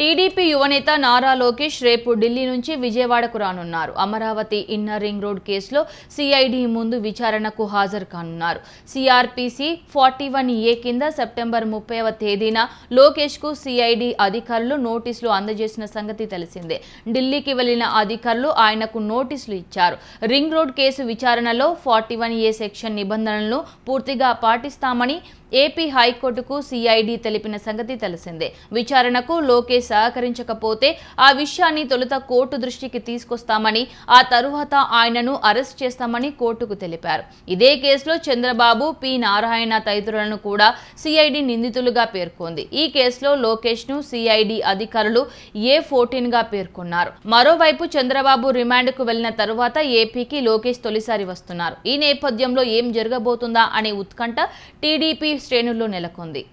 TDP యువనేత నారా లోకేష్ రేపు ఢిల్లీ నుంచి విజయవాడకు రానున్నారు అమరావతి ఇన్నర్ రింగ్ రోడ్ కేసులో సిఐడి ముందు విచారణకు హాజరు కానున్నారు సిఆర్పిసి ఫార్టీ వన్ ఏ కింద సెప్టెంబర్ ముప్పైవ తేదీన లోకేష్కు సిఐడి అధికారులు నోటీసులు అందజేసిన సంగతి తెలిసిందే ఢిల్లీకి వెళ్లిన అధికారులు ఆయనకు నోటీసులు ఇచ్చారు రింగ్ రోడ్ కేసు విచారణలో ఫార్టీ వన్ ఏ సెక్షన్ నిబంధనలను పూర్తిగా పాటిస్తామని ఏపీ హైకోర్టుకు సిఐడి తెలిపిన సంగతి తెలిసిందే విచారణకు లోకేష్ సహకరించకపోతే ఆ విషయాన్ని తొలుత కోర్టు దృష్టికి తీసుకొస్తామని ఆ తరువాత ఆయనను అరెస్ట్ చేస్తామని కోర్టుకు తెలిపారు ఇదే కేసులో చంద్రబాబు పి నారాయణ తదితరులను కూడా సిఐడి నిందితులుగా పేర్కొంది ఈ కేసులో లోకేష్ ను సిఐడి అధికారులు ఏ ఫోర్టీన్ గా పేర్కొన్నారు మరోవైపు చంద్రబాబు రిమాండ్కు వెళ్లిన తరువాత ఏపీకి లోకేష్ తొలిసారి వస్తున్నారు ఈ నేపథ్యంలో ఏం జరగబోతుందా అనే ఉత్కంఠ టీడీపీ శ్రేణుల్లో నెలకొంది